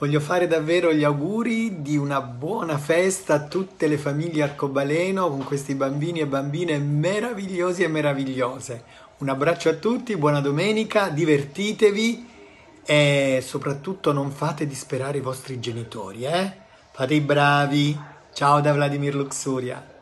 Voglio fare davvero gli auguri di una buona festa a tutte le famiglie arcobaleno con questi bambini e bambine meravigliosi e meravigliose. Un abbraccio a tutti, buona domenica, divertitevi e soprattutto non fate disperare i vostri genitori, eh? Fate i bravi. Ciao da Vladimir Luxuria.